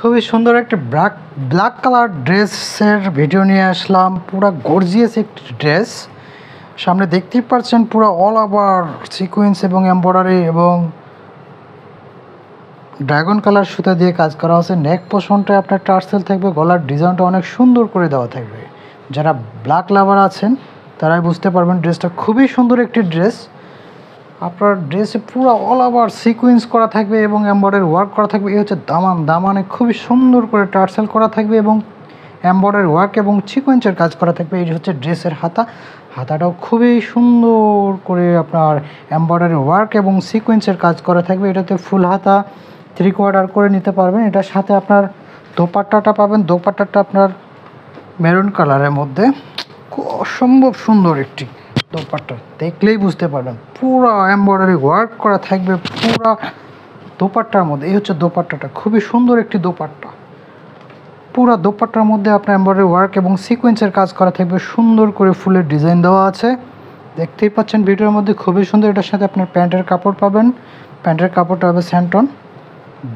খুবই সুন্দর একটা ব্ল্যাক ব্ল্যাক কালার ড্রেসের ভিডিও নিয়ে আসলাম পুরো গর্জিয়াস একটি ড্রেস সামনে দেখতেই পাচ্ছেন পুরো অল ওভার সিকুয়েন্স এবং এমব্রয়ডারি এবং ড্রাগন কালার সুতা দিয়ে কাজ করা আছে নেক পোষণটা আপনার টার্সেল থাকবে গলার ডিজাইনটা অনেক সুন্দর করে দেওয়া থাকবে যারা ব্ল্যাক লাভার আছেন তারাই বুঝতে পারবেন ড্রেসটা খুবই সুন্দর একটি ড্রেস আপনার ড্রেসে পুরো অল ওভার সিকুয়েন্স করা থাকবে এবং এম্বয়ডারি ওয়ার্ক করা থাকবে এই হচ্ছে দামান দামানে খুবই সুন্দর করে টার্সেল করা থাকবে এবং এম্বয়ডারি ওয়ার্ক এবং সিকুয়েন্সের কাজ করা থাকবে এই হচ্ছে ড্রেসের হাতা হাতাটাও খুবই সুন্দর করে আপনার এম্বয়ডারি ওয়ার্ক এবং সিকুয়েন্সের কাজ করা থাকবে এটাতে ফুল হাতা থ্রি কোয়ার্টার করে নিতে পারবেন এটার সাথে আপনার দোপাট্টাটা পাবেন দোপাট্টাটা আপনার মেরুন কালারের মধ্যে অসম্ভব সুন্দর একটি দোপাট্টা দেখলেই বুঝতে পারবেন পুরো এম্ব্রয়ডারি ওয়ার্ক করা থাকবে পুরো দোপাট্টার মধ্যে এই হচ্ছে দোপাট্টাটা খুবই সুন্দর একটি দোপাট্টা পুরো দোপাট্টার মধ্যে আপনার এম্ব্রয়ডারি ওয়ার্ক এবং সিকোয়েন্সের কাজ করা থাকবে সুন্দর করে ফুলের ডিজাইন দেওয়া আছে দেখতেই পাচ্ছেন ভিডিওর মধ্যে খুবই সুন্দর এটার সাথে আপনার প্যান্টের কাপড় পাবেন প্যান্টের কাপড়টা হবে স্যান্টন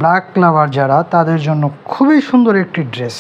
ব্ল্যাক লাভার যারা তাদের জন্য খুবই সুন্দর একটি ড্রেস